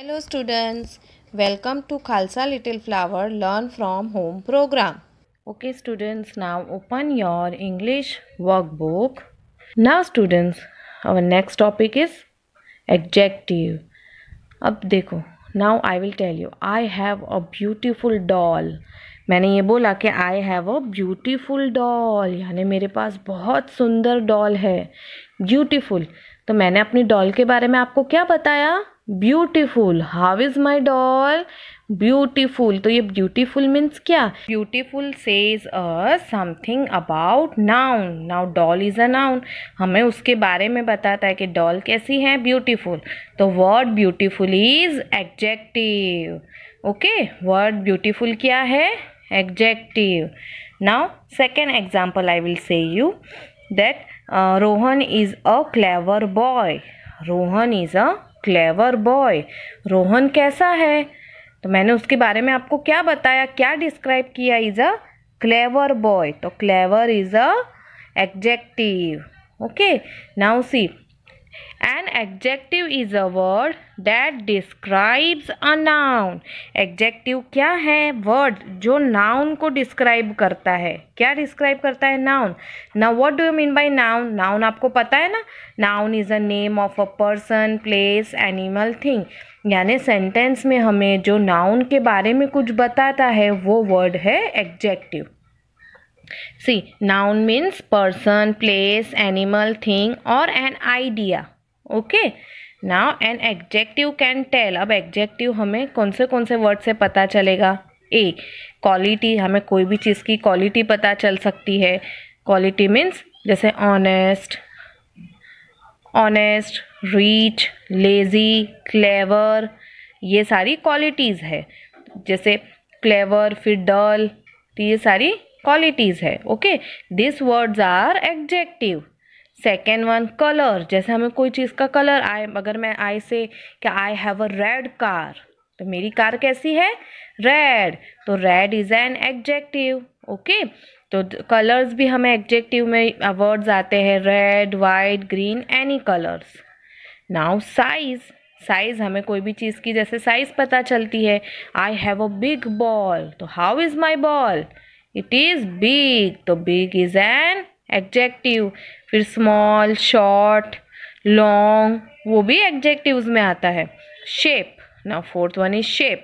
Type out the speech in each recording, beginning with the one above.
Hello students welcome to Khalsa little flower learn from home program okay students now open your English work book now students our next topic is adjective अब देखो now I will tell you I have a beautiful doll मैंने ये बोला कि I have a beautiful doll यानी मेरे पास बहुत सुंदर डॉल है ब्यूटिफुल तो मैंने अपनी डॉल के बारे में आपको क्या बताया beautiful how is my doll beautiful तो ये ब्यूटीफुल मीन्स क्या beautiful says a something about noun now doll is a noun हमें उसके बारे में बताता है कि डॉल कैसी है ब्यूटीफुल तो word beautiful is adjective okay word beautiful क्या है adjective now second example I will say you that Rohan is a clever boy Rohan is a clever boy Rohan कैसा है तो मैंने उसके बारे में आपको क्या बताया क्या डिस्क्राइब किया इज़ अ क्लेवर बॉय तो clever is a adjective okay now see An adjective is a word that describes a noun. Adjective क्या है word जो noun को describe करता है क्या describe करता है noun. Now what do you mean by noun? Noun आपको पता है ना Noun is a name of a person, place, animal, thing. यानी सेंटेंस में हमें जो नाउन के बारे में कुछ बताता है वो वर्ड है adjective see noun means person place animal thing और an idea okay now an adjective can tell अब एग्जेक्टिव हमें कौन से कौन से वर्ड से पता चलेगा ए क्वालिटी हमें कोई भी चीज़ की क्वालिटी पता चल सकती है क्वालिटी मीन्स जैसे honest honest rich lazy clever ये सारी क्वालिटीज़ है जैसे क्लेवर फिर डल तो ये सारी क्वालिटीज़ है okay this words are adjective second one colour जैसे हमें कोई चीज़ का कलर आए अगर मैं आई से क्या I have a red car तो मेरी कार कैसी है रेड तो red is an adjective okay तो कलर्स भी हमें एग्जेक्टिव में वर्ड्स आते हैं red white green any colours now size size हमें कोई भी चीज़ की जैसे साइज़ पता चलती है I have a big ball तो how is my ball it is big तो बिग इज़ एन एग्जेक्टिव फिर स्मॉल शॉर्ट लॉन्ग वो भी एग्जेक्टिव में आता है शेप ना fourth one is shape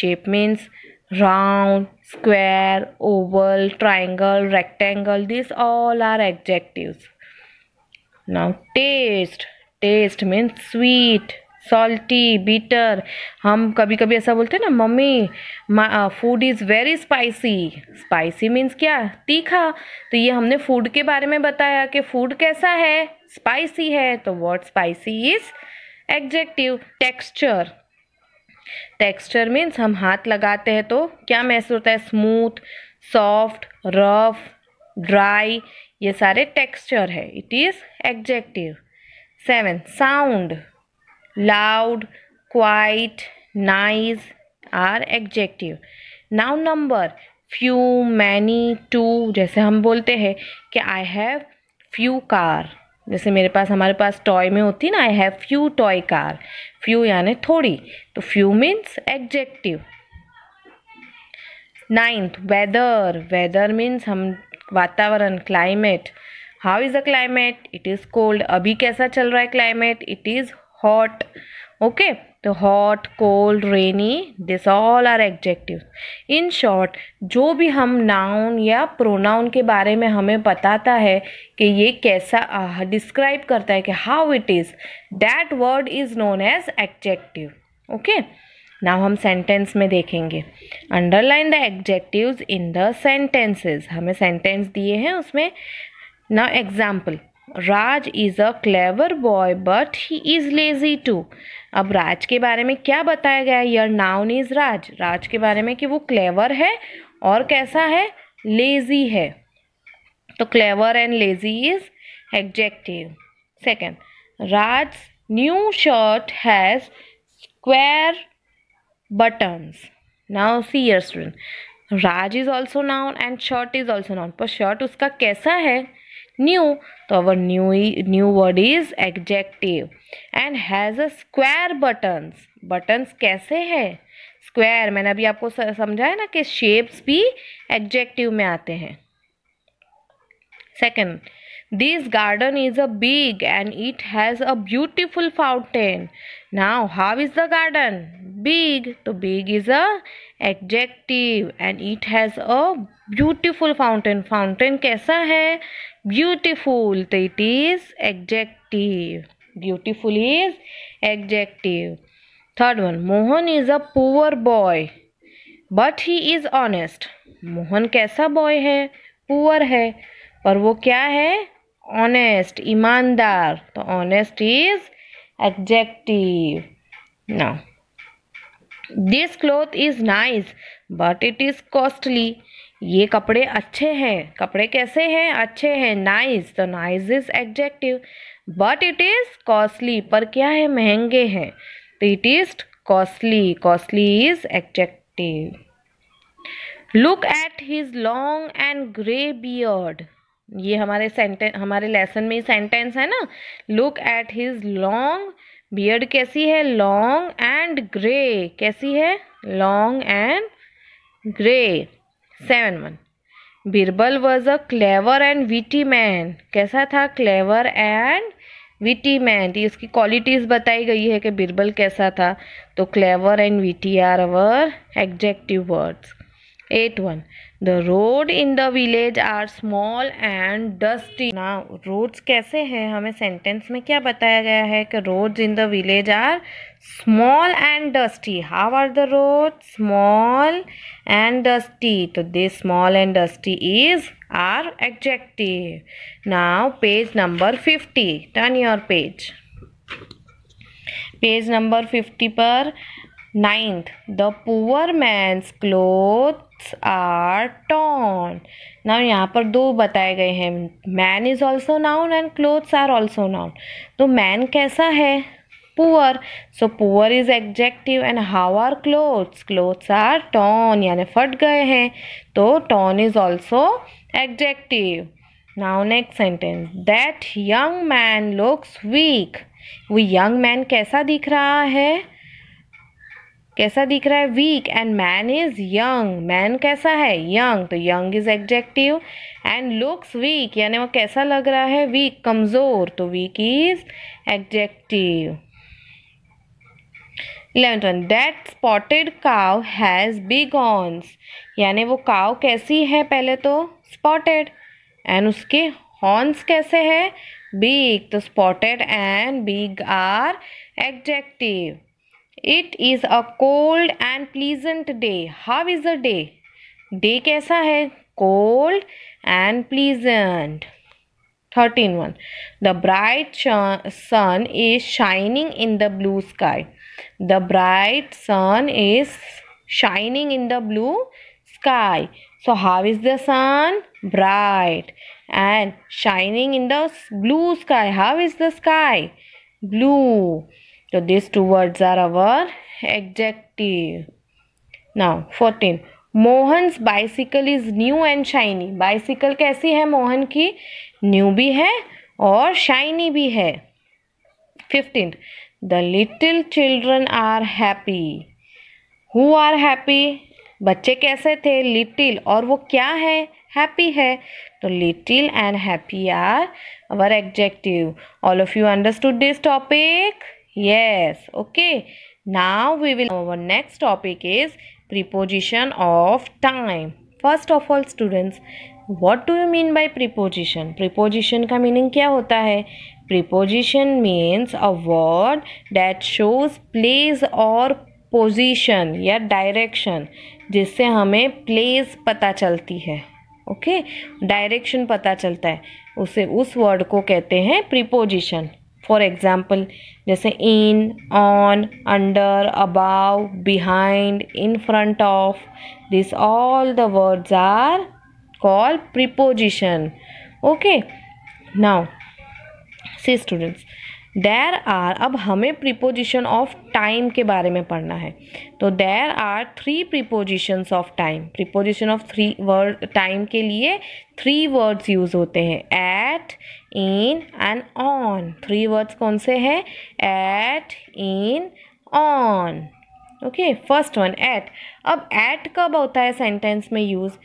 shape means round square oval triangle rectangle this all are adjective now taste taste means sweet salty bitter हम कभी कभी ऐसा बोलते हैं ना mummy food is very spicy spicy means क्या तीखा तो ये हमने फूड के बारे में बताया कि फूड कैसा है स्पाइसी है तो word spicy is adjective texture texture means हम हाथ लगाते हैं तो क्या महसूस होता है स्मूथ सॉफ्ट रफ ड्राई ये सारे टेक्सचर है it is adjective seven sound loud quite nice are adjective noun number few many two जैसे हम बोलते हैं कि आई हैव few car जैसे मेरे पास हमारे पास टॉय में होती ना I have few toy car few यानी थोड़ी तो few means adjective ninth weather weather means हम वातावरण climate how is a climate it is cold अभी कैसा चल रहा है climate it is hot okay तो hot cold rainy this all are adjective in short जो भी हम नाउन या प्रोनाउन के बारे में हमें बताता है कि ये कैसा डिस्क्राइब uh, करता है कि how it is that word is known as adjective okay now हम सेंटेंस में देखेंगे underline the adjectives in the sentences हमें सेंटेंस दिए हैं उसमें ना example Raj is a clever boy but he is lazy too अब राज के बारे में क्या बताया गया है यर नाउन इज़ राज राज के बारे में कि वो क्लेवर है और कैसा है लेज़ी है तो clever and lazy is adjective second Raj new shirt has square buttons now see यर student Raj is also noun and shirt is also noun पर शर्ट उसका कैसा है new so our new new word is adjective and has a square buttons buttons कैसे हैं square मैंने अभी आपको समझाया ना कि shapes भी adjective में आते हैं second this garden is a big and it has a beautiful fountain now how is the garden big so big is a adjective and it has a beautiful fountain fountain कैसा है beautiful so it is adjective beautiful is adjective third one mohan is a poor boy but he is honest Mohan कैसा boy है poor है पर वो क्या है honest ईमानदार तो honest is adjective now this cloth is nice but it is costly ये कपड़े अच्छे हैं कपड़े कैसे हैं अच्छे हैं नाइस तो nice is adjective but it is costly पर क्या है महंगे हैं तो it is costly costly is adjective look at his long and grey beard ये हमारे सेंटेंस हमारे लेसन में सेंटेंस है ना look at his long beard कैसी है लॉन्ग एंड ग्रे कैसी है long and grey seven one Birbal was a clever and witty man कैसा था क्लेवर एंड विटी मैन इसकी क्वालिटीज़ बताई गई है कि बीरबल कैसा था तो clever and witty are our adjective words eight one the road in the village are small and dusty ना रोड्स कैसे हैं हमें सेंटेंस में क्या बताया गया है कि roads in the village are small and dusty how are the road small and dusty तो this small and dusty is are adjective now page number fifty turn your page page number fifty पर ninth the poor man's cloth hats are torn now यहाँ पर दो बताए गए हैं man is also noun and clothes are also noun तो man कैसा है poor so poor is adjective and how are clothes clothes are torn यानी फट गए हैं तो torn is also adjective now next sentence that young man looks weak वो young man कैसा दिख रहा है कैसा दिख रहा है weak and man is young man कैसा है यंग तो young is adjective and looks weak यानी वो कैसा लग रहा है वीक कमज़ोर तो weak is adjective eleventh one that spotted cow has big horns यानी वो काव कैसी है पहले तो स्पॉटेड एंड उसके हॉर्न्स कैसे है बिग तो spotted and big are adjective it is a cold and pleasant day how is a day day कैसा है cold and pleasant thirteen one the bright sun is shining in the blue sky the bright sun is shining in the blue sky so how is the sun bright and shining in the blue sky how is the sky blue So these two words are our adjective. Now 14. Mohan's bicycle is new and shiny bicycle कैसी है मोहन की new भी है और shiny भी है fifteen the little children are happy who are happy बच्चे कैसे थे लिटिल और वो क्या है हैप्पी है तो little and happy are our adjective all of you understood this topic yes okay now we will our next topic is preposition of time first of all students what do you mean by preposition preposition का meaning क्या होता है preposition means a word that shows place or position या direction जिससे हमें place पता चलती है ओके okay? डायरेक्शन पता चलता है उसे उस वर्ड को कहते हैं प्रीपोजिशन for example जैसे in, on, under, above, behind, in front of these all the words are called preposition okay now see students there are अब हमें प्रीपोजिशन ऑफ टाइम के बारे में पढ़ना है तो there are three prepositions of time preposition of three word time के लिए थ्री वर्ड्स यूज होते हैं at in and on three words कौन से हैं at in on okay first one at अब एट कब होता है सेंटेंस में use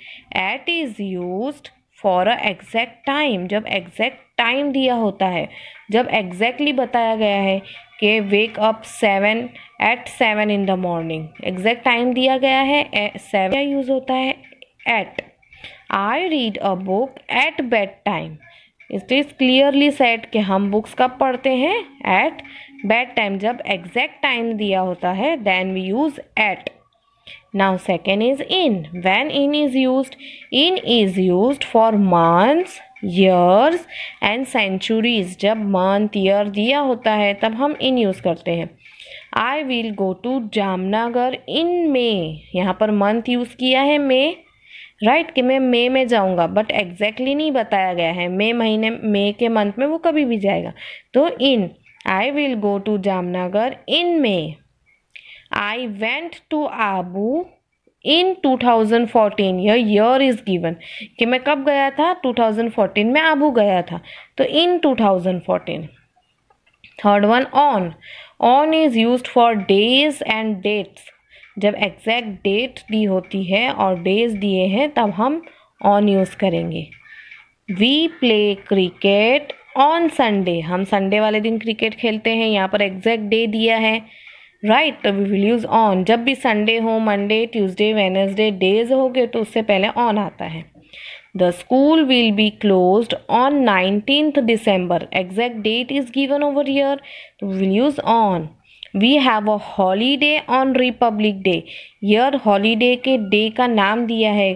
at is use for a exact time जब एग्जैक्ट टाइम दिया होता है जब एग्जैक्टली exactly बताया गया है कि wake up seven at seven in the morning exact time दिया गया है सेवन क्या यूज़ होता है at I read a book at bed time it is clearly set कि हम बुक्स कब पढ़ते हैं एट बेड टाइम जब एग्जैक्ट टाइम दिया होता है then we use at now second is in when in is use in is use for months years and centuries जब मंथ ईयर दिया होता है तब हम इन यूज़ करते हैं I will go to Jamnagar in May यहाँ पर मंथ यूज़ किया है मे राइट right, कि मैं मई में जाऊंगा बट एग्जैक्टली नहीं बताया गया है मई महीने मई के मंथ में वो कभी भी जाएगा तो in I will go to Jamnagar in May I went to Abu in 2014 यह ईयर इज़ गिवन कि मैं कब गया था 2014 में अबू गया था तो in 2014 third one on on is use for days and dates जब एग्जैक्ट डेट दी होती है और डेज दिए हैं तब हम ऑन यूज़ करेंगे we play cricket on Sunday हम संडे वाले दिन क्रिकेट खेलते हैं यहाँ पर एग्जैक्ट डे दिया है right right, we will use on जब भी संडे हो मंडे ट्यूसडे वेनसडे डेज हो गए तो उससे पहले ऑन आता है the school will be close on nineteenth December exact date is given over year तो will use on we have a holiday on republic day your holiday के day का नाम दिया है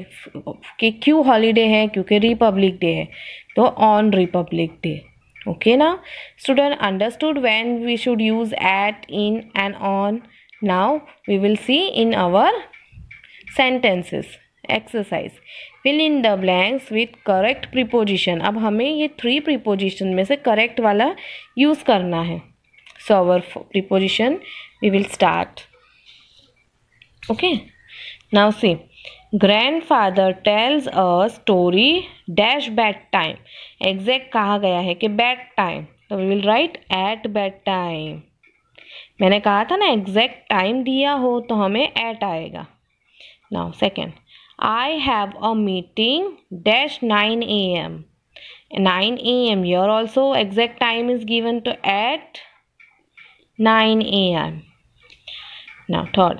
कि क्यों हॉलीडे है क्योंकि रिपब्लिक डे है तो ऑन रिपब्लिक डे ओके ना student understood when we should use at in and on now we will see in our sentences exercise fill in the blanks with correct preposition अब हमें ये three preposition में से correct वाला use करना है so our preposition we will start okay now see grandfather tells a story dash bed time exact कहा गया है कि बेड टाइम तो we will write at bed time मैंने कहा था ना एग्जैक्ट टाइम दिया हो तो हमें एट आएगा now second I have a meeting dash nine a m nine a m your also exact time is given to at nine a m now third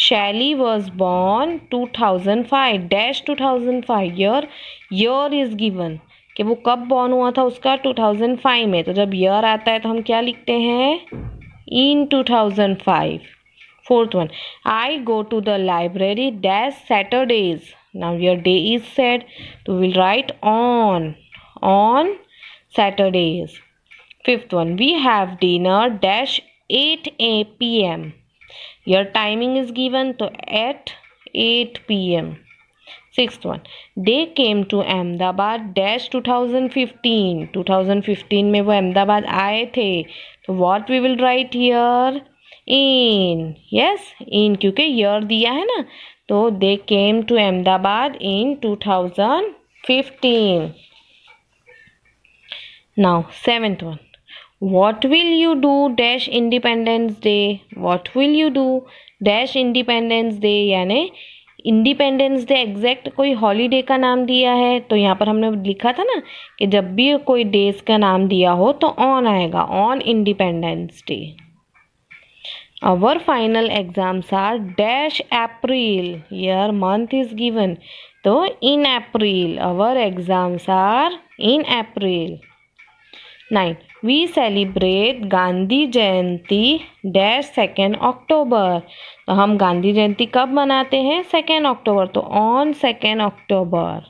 thousand was born 2005 dash 2005 year year is given कि वो कब born हुआ था उसका 2005 में तो जब year आता है तो हम क्या लिखते हैं in 2005 fourth one I go to the library dash Saturdays now your day is set to will write on on Saturdays fifth one we have dinner dash eight a p m your timing is given तो at eight p m six one they came to Ahmedabad dash two thousand fifteen two thousand fifteen में वो अहमदाबाद आए थे तो what we will write here in yes in क्योंकि year दिया है ना तो they came to Ahmedabad in two thousand fifteen now seventh one what will you do dash independence day what will you do dash independence day यानी independence day exact कोई holiday का नाम दिया है तो यहाँ पर हमने लिखा था ना कि जब भी कोई डेज का नाम दिया हो तो ऑन आएगा on independence day our final exams are dash April your month is given तो in April our exams are in April nine we celebrate Gandhi Jayanti dash second October तो हम गांधी जयंती कब मनाते हैं सेकेंड अक्टूबर तो on second October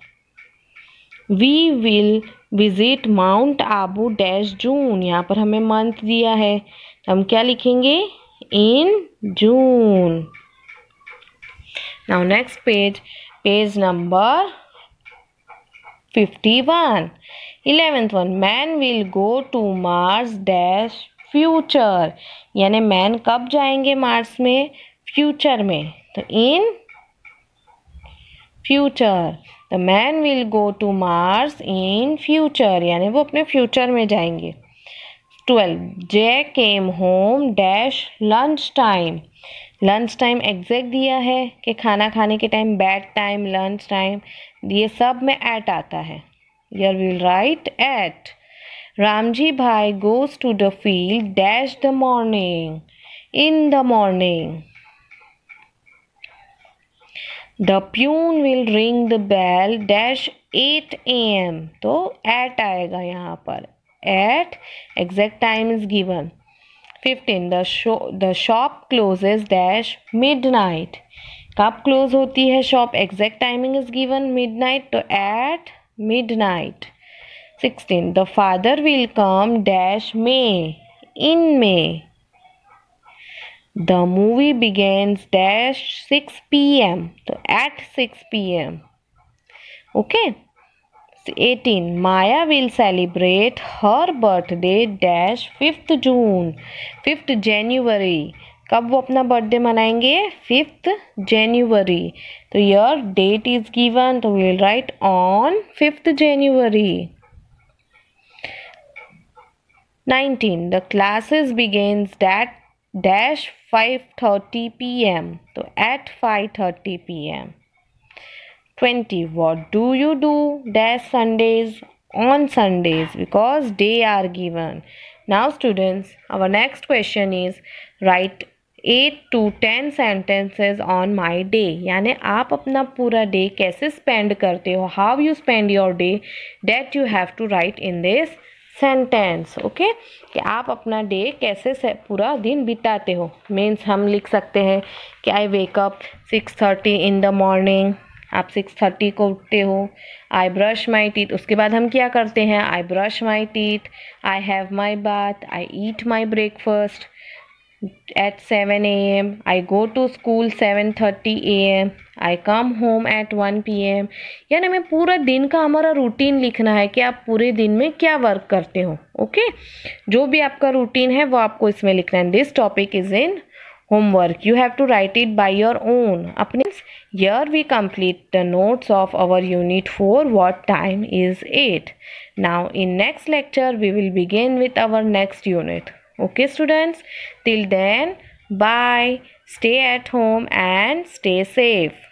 we will visit mount Abu dash June यहाँ पर हमें मंथ दिया है तो हम क्या लिखेंगे in June now next page page number fifty one eleventh one man will go to Mars dash future यानी मैन कब जाएंगे मार्स में फ्यूचर में तो in future the man will go to Mars in future यानी वो अपने future में जाएंगे twelve J came home dash lunch time lunch time exact दिया है कि खाना खाने के time bed time lunch time ये सब में ऐट आता है Here we will write at. Ramji Bhai goes to the field dash the morning. In the morning. Peon will ring the bell dash eight a m तो at आएगा यहाँ पर at exact time is given fifteen the show the shop closes dash midnight कब क्लोज होती है shop exact timing is given midnight तो at midnight 16 the father will come dash may in may the movie begins dash 6 pm so at 6 pm okay 18 maya will celebrate her birthday dash 5th june 5th january कब वो अपना birthday मनाएंगे fifth जनवरी तो your date is given तो we will write on fifth January nineteen the classes begins that dash five thirty p m तो at five thirty p m twenty what do you do dash Sundays on Sundays because day are given now students our next question is write eight to ten sentences on my day यानि आप अपना पूरा day कैसे spend करते हो how you spend your day that you have to write in this sentence okay कि आप अपना डे कैसे से पूरा दिन बिताते हो मीन्स हम लिख सकते हैं कि I wake up six thirty in the morning आप सिक्स थर्टी को उठते हो आई ब्रश माई टीथ उसके बाद हम क्या करते हैं I brush my teeth I have my bath I eat my breakfast at 7 a.m. I go to school 7:30 a.m. I come home at 1 p m यानी हमें पूरा दिन का हमारा रूटीन लिखना है कि आप पूरे दिन में क्या वर्क करते हो ओके जो भी आपका रूटीन है वो आपको इसमें लिखना है this topic is in homework you have to write it by your own अपने यर we complete the notes of our unit four what time is it now in next lecture we will begin with our next unit Okay students, till then bye, stay at home and stay safe.